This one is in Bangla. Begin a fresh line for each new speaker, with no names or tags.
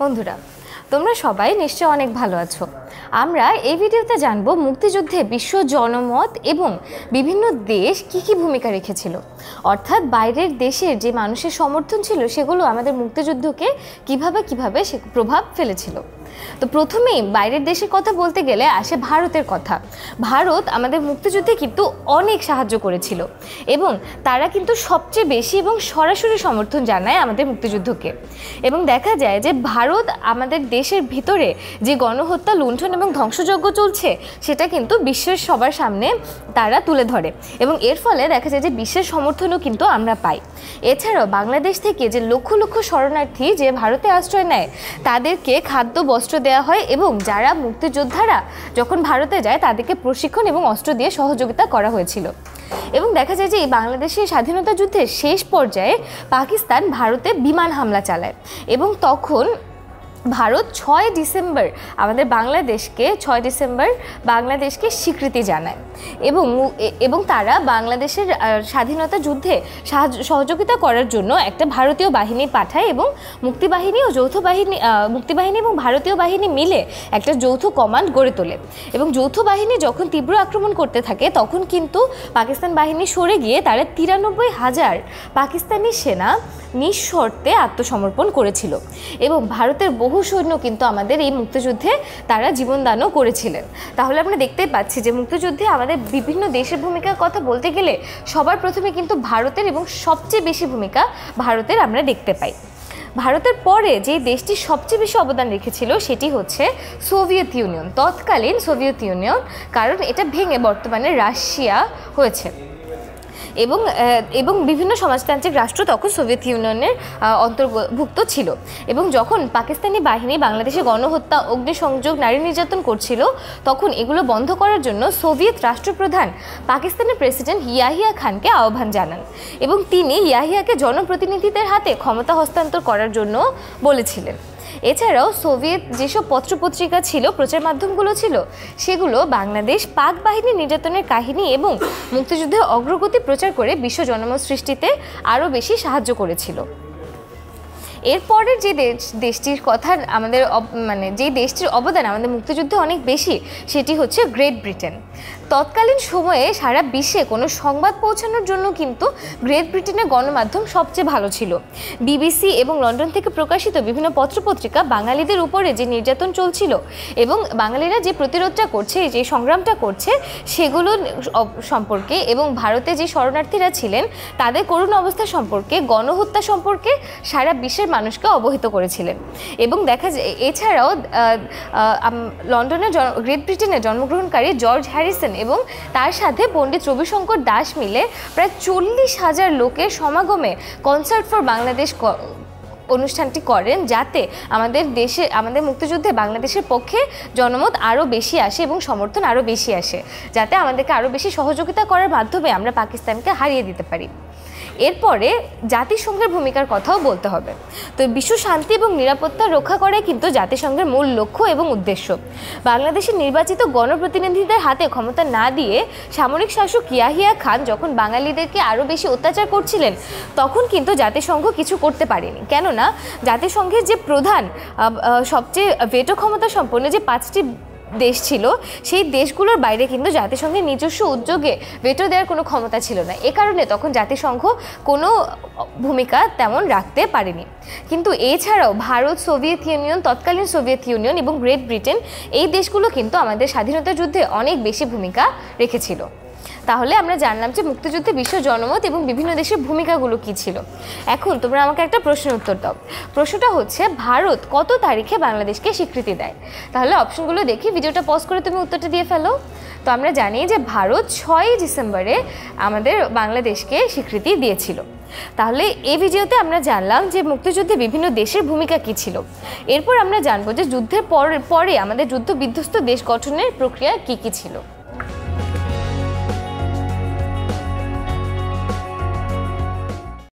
বন্ধুরা তোমরা সবাই নিশ্চয় অনেক ভালো আছো আমরা এই ভিডিওতে জানব মুক্তিযুদ্ধে বিশ্ব জনমত এবং বিভিন্ন দেশ কি কি ভূমিকা রেখেছিল অর্থাৎ বাইরের দেশের যে মানুষের সমর্থন ছিল সেগুলো আমাদের মুক্তিযুদ্ধকে কিভাবে কিভাবে সে প্রভাব ফেলেছিল তো প্রথমেই বাইরের দেশের কথা বলতে গেলে আসে ভারতের কথা ভারত আমাদের মুক্তিযুদ্ধে কিন্তু অনেক সাহায্য করেছিল এবং তারা কিন্তু সবচেয়ে বেশি এবং সরাসরি সমর্থন জানায় আমাদের মুক্তিযুদ্ধকে এবং দেখা যায় যে ভারত আমাদের দেশের ভিতরে যে গণহত্যা লুণ্ঠন এবং ধ্বংসযজ্ঞ চলছে সেটা কিন্তু বিশ্বের সবার সামনে তারা তুলে ধরে এবং এর ফলে দেখা যায় যে বিশ্বের সমর্থনও কিন্তু আমরা পাই এছাড়াও বাংলাদেশ থেকে যে লক্ষ লক্ষ শরণার্থী যে ভারতে আশ্রয় নেয় তাদেরকে খাদ্য বস্ত্র অস্ত্র দেওয়া হয় এবং যারা মুক্তিযোদ্ধারা যখন ভারতে যায় তাদেরকে প্রশিক্ষণ এবং অস্ত্র দিয়ে সহযোগিতা করা হয়েছিল এবং দেখা যায় যে এই বাংলাদেশের স্বাধীনতা যুদ্ধের শেষ পর্যায়ে পাকিস্তান ভারতে বিমান হামলা চালায় এবং তখন ভারত ছয় ডিসেম্বর আমাদের বাংলাদেশকে ছয় ডিসেম্বর বাংলাদেশকে স্বীকৃতি জানায় এবং এবং তারা বাংলাদেশের স্বাধীনতা যুদ্ধে সহযোগিতা করার জন্য একটা ভারতীয় বাহিনী পাঠায় এবং মুক্তিবাহিনী ও যৌথ বাহিনী মুক্তিবাহিনী এবং ভারতীয় বাহিনী মিলে একটা যৌথ কমান্ড গড়ে তোলে এবং যৌথ বাহিনী যখন তীব্র আক্রমণ করতে থাকে তখন কিন্তু পাকিস্তান বাহিনী সরে গিয়ে তারা তিরানব্বই হাজার পাকিস্তানি সেনা নিঃশর্তে আত্মসমর্পণ করেছিল এবং ভারতের বহু বহু সৈন্য কিন্তু আমাদের এই মুক্তিযুদ্ধে তারা জীবনদানও করেছিলেন তাহলে আমরা দেখতেই পাচ্ছি যে মুক্তিযুদ্ধে আমাদের বিভিন্ন দেশের ভূমিকার কথা বলতে গেলে সবার প্রথমে কিন্তু ভারতের এবং সবচেয়ে বেশি ভূমিকা ভারতের আমরা দেখতে পাই ভারতের পরে যে দেশটি সবচেয়ে বেশি অবদান রেখেছিল সেটি হচ্ছে সোভিয়েত ইউনিয়ন তৎকালীন সোভিয়েত ইউনিয়ন কারণ এটা ভেঙে বর্তমানে রাশিয়া হয়েছে এবং এবং বিভিন্ন সমাজতান্ত্রিক রাষ্ট্র তখন সোভিয়েত ইউনিয়নের অন্তর্ভুক্ত ছিল এবং যখন পাকিস্তানি বাহিনী বাংলাদেশে গণহত্যা অগ্নিসংযোগ নারী নির্যাতন করছিল তখন এগুলো বন্ধ করার জন্য সোভিয়েত রাষ্ট্রপ্রধান পাকিস্তানের প্রেসিডেন্ট ইয়াহিয়া খানকে আহ্বান জানান এবং তিনি ইয়াহিয়াকে জনপ্রতিনিধিদের হাতে ক্ষমতা হস্তান্তর করার জন্য বলেছিলেন এছাড়াও সোভিয়েত যেসব পত্রপত্রিকা ছিল প্রচার মাধ্যমগুলো ছিল সেগুলো বাংলাদেশ পাক বাহিনী নির্যাতনের কাহিনী এবং মুক্তিযুদ্ধের অগ্রগতি প্রচার করে বিশ্ব জনমত সৃষ্টিতে আরও বেশি সাহায্য করেছিল এরপরের যে দেশ দেশটির কথা আমাদের মানে যে দেশটির অবদান আমাদের মুক্তিযুদ্ধে অনেক বেশি সেটি হচ্ছে গ্রেট ব্রিটেন তৎকালীন সময়ে সারা বিশ্বে কোনো সংবাদ পৌঁছানোর জন্য কিন্তু গ্রেট ব্রিটেনের গণমাধ্যম সবচেয়ে ভালো ছিল বিবিসি এবং লন্ডন থেকে প্রকাশিত বিভিন্ন পত্রপত্রিকা বাঙালিদের উপরে যে নির্যাতন চলছিল এবং বাঙালিরা যে প্রতিরোধটা করছে যে সংগ্রামটা করছে সেগুলো সম্পর্কে এবং ভারতে যে শরণার্থীরা ছিলেন তাদের করুণ অবস্থা সম্পর্কে গণহত্যা সম্পর্কে সারা বিশ্বের মানুষকে অবহিত করেছিলেন এবং দেখা যায় এছাড়াও লন্ডনের গ্রেট ব্রিটেনে জন্মগ্রহণকারী জর্জ হ্যারিস হ্যারিসন এবং তার সাথে পণ্ডিত রবিশঙ্কর দাস মিলে প্রায় চল্লিশ হাজার লোকের সমাগমে কনসার্ট ফর বাংলাদেশ অনুষ্ঠানটি করেন যাতে আমাদের দেশে আমাদের মুক্তিযুদ্ধে বাংলাদেশের পক্ষে জনমত আরও বেশি আসে এবং সমর্থন আরও বেশি আসে যাতে আমাদেরকে আরও বেশি সহযোগিতা করার মাধ্যমে আমরা পাকিস্তানকে হারিয়ে দিতে পারি এরপরে জাতিসংঘের ভূমিকার কথাও বলতে হবে তো বিশ্ব শান্তি এবং নিরাপত্তা রক্ষা করে কিন্তু জাতিসংঘের মূল লক্ষ্য এবং উদ্দেশ্য বাংলাদেশের নির্বাচিত গণপ্রতিনিধিদের হাতে ক্ষমতা না দিয়ে সামরিক শাসক ইয়াহিয়া খান যখন বাঙালিদেরকে আরও বেশি অত্যাচার করছিলেন তখন কিন্তু জাতিসংঘ কিছু করতে পারেনি কেননা জাতিসংঘের যে প্রধান সবচেয়ে ভেটো ক্ষমতা সম্পন্ন যে পাঁচটি দেশ ছিল সেই দেশগুলোর বাইরে কিন্তু জাতিসংঘের নিজস্ব উদ্যোগে ভেটো দেওয়ার কোনো ক্ষমতা ছিল না এ কারণে তখন জাতিসংঘ কোনো ভূমিকা তেমন রাখতে পারেনি কিন্তু এছাড়াও ভারত সোভিয়েত ইউনিয়ন তৎকালীন সোভিয়েত ইউনিয়ন এবং গ্রেট ব্রিটেন এই দেশগুলো কিন্তু আমাদের স্বাধীনতা যুদ্ধে অনেক বেশি ভূমিকা রেখেছিল তাহলে আমরা জানলাম যে মুক্তিযুদ্ধে বিশ্ব জনমত এবং বিভিন্ন দেশের ভূমিকাগুলো কী ছিল এখন তোমরা আমাকে একটা প্রশ্ন উত্তর দাও প্রশ্নটা হচ্ছে ভারত কত তারিখে বাংলাদেশকে স্বীকৃতি দেয় তাহলে অপশনগুলো দেখি ভিডিওটা পজ করে তুমি উত্তরটা দিয়ে ফেলো তো আমরা জানি যে ভারত ছয়ই ডিসেম্বরে আমাদের বাংলাদেশকে স্বীকৃতি দিয়েছিল তাহলে এই ভিডিওতে আমরা জানলাম যে মুক্তিযুদ্ধে বিভিন্ন দেশের ভূমিকা কী ছিল এরপর আমরা জানবো যে যুদ্ধের পর পরে আমাদের যুদ্ধ বিধ্বস্ত দেশ গঠনের প্রক্রিয়া কী কী ছিল